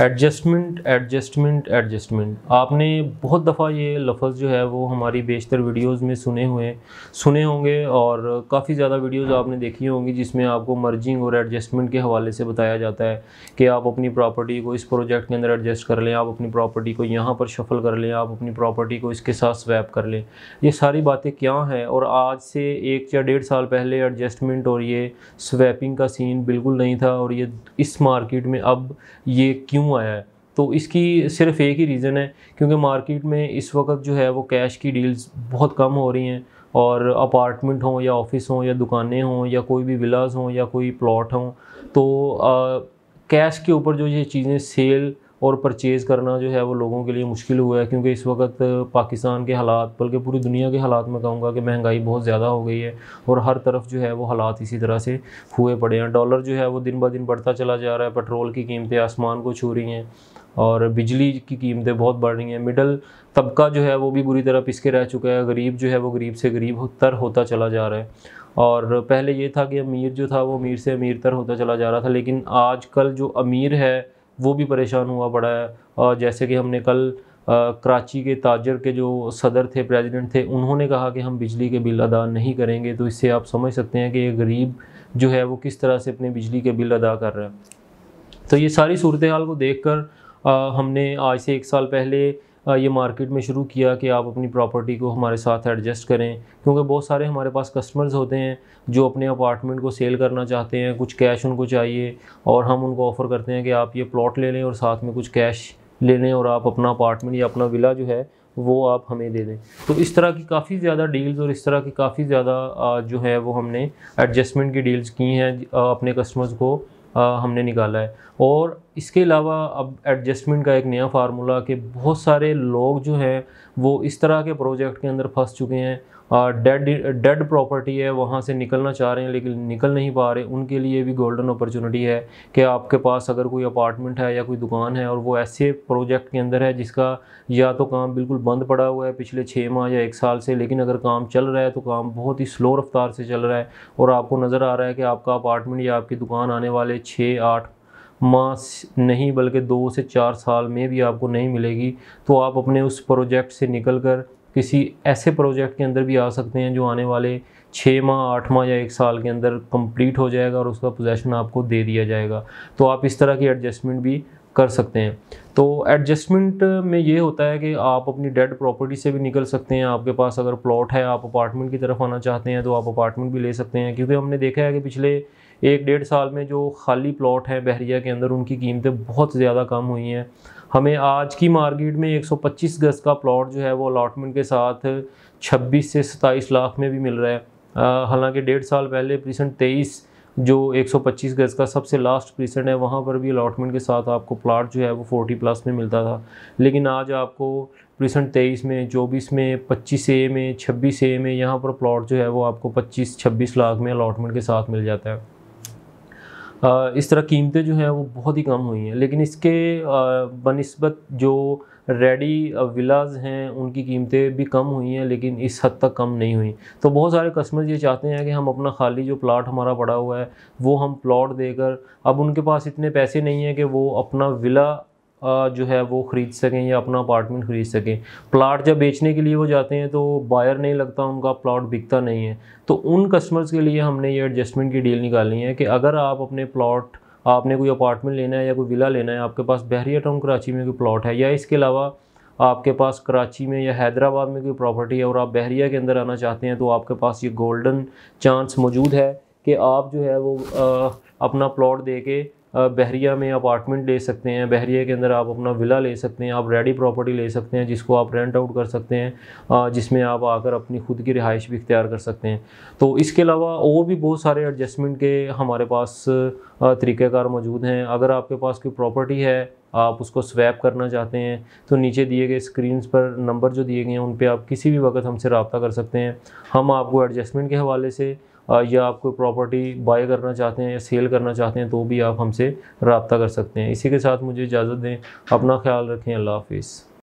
adjustment adjustment adjustment आपने बहुत दफ़ा ये लफ्ज़ जो है वो हमारी बेशतर वीडियोस में सुने हुए सुने होंगे और काफ़ी ज़्यादा वीडियोस आपने देखी होंगी जिसमें आपको मर्जिंग और एडजस्टमेंट के हवाले से बताया जाता है कि आप अपनी प्रॉपर्टी को इस प्रोजेक्ट के अंदर एडजस्ट कर लें आप अपनी प्रॉपर्टी को यहाँ पर शफल कर लें आप अपनी प्रॉपर्टी को इसके साथ स्वैप कर लें ये सारी बातें क्या हैं और आज से एक या डेढ़ साल पहले एडजस्टमेंट और ये स्वैपिंग का सीन बिल्कुल नहीं था और ये इस मार्केट में अब ये क्यों क्यों आया है तो इसकी सिर्फ एक ही रीज़न है क्योंकि मार्केट में इस वक्त जो है वो कैश की डील्स बहुत कम हो रही हैं और अपार्टमेंट हों या ऑफिस हों या दुकानें हों या कोई भी विलाज हों या कोई प्लॉट हों तो आ, कैश के ऊपर जो ये चीज़ें सेल और परचेज़ करना जो है वो लोगों के लिए मुश्किल हुआ है क्योंकि इस वक्त पाकिस्तान के हालात बल्कि पूरी दुनिया के हालात में कहूँगा कि महंगाई बहुत ज़्यादा हो गई है और हर तरफ जो है वो हालात इसी तरह से हुए पड़े हैं डॉलर जो है वो दिन ब दिन बढ़ता चला जा रहा है पेट्रोल की कीमतें आसमान को छू रही हैं और बिजली की कीमतें बहुत बढ़ रही हैं मिडल तबका जो है वो भी बुरी तरह पिसके रह चुका है गरीब जो है वो गरीब से गरीब तर होता चला जा रहा है और पहले ये था कि अमीर जो था वो अमीर से अमीर तर होता चला जा रहा था लेकिन आजकल जो अमीर है वो भी परेशान हुआ पड़ा है और जैसे कि हमने कल आ, कराची के ताजर के जो सदर थे प्रेसिडेंट थे उन्होंने कहा कि हम बिजली के बिल अदा नहीं करेंगे तो इससे आप समझ सकते हैं कि ये गरीब जो है वो किस तरह से अपने बिजली के बिल अदा कर रहा है तो ये सारी सूरत हाल को देख कर आ, हमने आज से एक साल पहले ये मार्केट में शुरू किया कि आप अपनी प्रॉपर्टी को हमारे साथ एडजस्ट करें क्योंकि बहुत सारे हमारे पास कस्टमर्स होते हैं जो अपने अपार्टमेंट को सेल करना चाहते हैं कुछ कैश उनको चाहिए और हम उनको ऑफ़र करते हैं कि आप ये प्लॉट ले लें और साथ में कुछ कैश ले लें और आप अपना अपार्टमेंट या अपना विला जो है वो आप हमें दे दें तो इस तरह की काफ़ी ज़्यादा डील्स और इस तरह की काफ़ी ज़्यादा जो है वो हमने एडजस्टमेंट की डील्स की हैं अपने कस्टमर्स को हमने निकाला है और इसके अलावा अब एडजस्टमेंट का एक नया फार्मूला कि बहुत सारे लोग जो हैं वो इस तरह के प्रोजेक्ट के अंदर फंस चुके हैं डेड डेड प्रॉपर्टी है वहाँ से निकलना चाह रहे हैं लेकिन निकल नहीं पा रहे उनके लिए भी गोल्डन अपॉर्चुनिटी है कि आपके पास अगर कोई अपार्टमेंट है या कोई दुकान है और वो ऐसे प्रोजेक्ट के अंदर है जिसका या तो काम बिल्कुल बंद पड़ा हुआ है पिछले छः माह या एक साल से लेकिन अगर काम चल रहा है तो काम बहुत ही स्लो रफ्तार से चल रहा है और आपको नज़र आ रहा है कि आपका अपार्टमेंट या आपकी दुकान आने वाले छः आठ मास नहीं बल्कि दो से चार साल में भी आपको नहीं मिलेगी तो आप अपने उस प्रोजेक्ट से निकल कर किसी ऐसे प्रोजेक्ट के अंदर भी आ सकते हैं जो आने वाले छः माह आठ माह या एक साल के अंदर कंप्लीट हो जाएगा और उसका पोजेशन आपको दे दिया जाएगा तो आप इस तरह की एडजस्टमेंट भी कर सकते हैं तो एडजस्टमेंट में ये होता है कि आप अपनी डेड प्रॉपर्टी से भी निकल सकते हैं आपके पास अगर प्लॉट है आप अपार्टमेंट की तरफ आना चाहते हैं तो आप अपार्टमेंट भी ले सकते हैं क्योंकि हमने देखा है कि पिछले एक डेढ़ साल में जो खाली प्लॉट हैं बहरिया के अंदर उनकी कीमतें बहुत ज़्यादा कम हुई हैं हमें आज की मार्केट में 125 गज का प्लॉट जो है वो अलाटमेंट के साथ 26 से 27 लाख में भी मिल रहा है हालांकि डेढ़ साल पहले प्रीसेंट तेईस जो 125 गज का सबसे लास्ट प्रीसेंट है वहाँ पर भी अलाटमेंट के साथ आपको प्लाट जो है वो 40 प्लस में मिलता था लेकिन आज आपको प्रीसेंट तेईस में चौबीस में पच्चीस ए में छब्बीस ए में यहाँ पर प्लाट जो है वो आपको पच्चीस छब्बीस लाख में अलाटमेंट के साथ मिल जाता है आ, इस तरह कीमतें जो हैं वो बहुत ही कम हुई हैं लेकिन इसके बनस्बत जो रेडी विलाज uh, हैं उनकी कीमतें भी कम हुई हैं लेकिन इस हद तक कम नहीं हुई तो बहुत सारे कस्टमर्स ये चाहते हैं कि हम अपना खाली जो प्लाट हमारा पड़ा हुआ है वो हम प्लाट देकर अब उनके पास इतने पैसे नहीं हैं कि वो अपना विला uh, जो है वो ख़रीद सकें या अपना अपार्टमेंट ख़रीद सकें प्लाट जब बेचने के लिए वो जाते हैं तो बायर नहीं लगता उनका प्लाट बिकता नहीं है तो उन कस्टमर्स के लिए हमने ये एडजस्टमेंट की डील निकाली है कि अगर आप अपने प्लाट आपने कोई अपार्टमेंट लेना है या कोई विला लेना है आपके पास बहरिया टाउन कराची में कोई प्लॉट है या इसके अलावा आपके पास कराची में या हैदराबाद में कोई प्रॉपर्टी है और आप बहरिया के अंदर आना चाहते हैं तो आपके पास ये गोल्डन चांस मौजूद है कि आप जो है वो आ, अपना प्लॉट दे के बहरिया में अपार्टमेंट ले सकते हैं बहरिया के अंदर आप अपना विला ले सकते हैं आप रेडी प्रॉपर्टी ले सकते हैं जिसको आप रेंट आउट कर सकते हैं जिसमें आप आकर अपनी खुद की रिहाइश भी इख्तियार कर सकते हैं तो इसके अलावा और भी बहुत सारे एडजस्टमेंट के हमारे पास तरीक़ेकार मौजूद हैं अगर आपके पास कोई प्रॉपर्टी है आप उसको स्वैप करना चाहते हैं तो नीचे दिए गए स्क्रीन पर नंबर जो दिए गए हैं उन पर आप किसी भी वक्त हमसे रबता कर सकते हैं हम आपको एडजस्टमेंट के हवाले से या आप कोई प्रॉपर्टी बाय करना चाहते हैं या सेल करना चाहते हैं तो भी आप हमसे रबता कर सकते हैं इसी के साथ मुझे इजाज़त दें अपना ख्याल रखें अल्लाह हाफिज़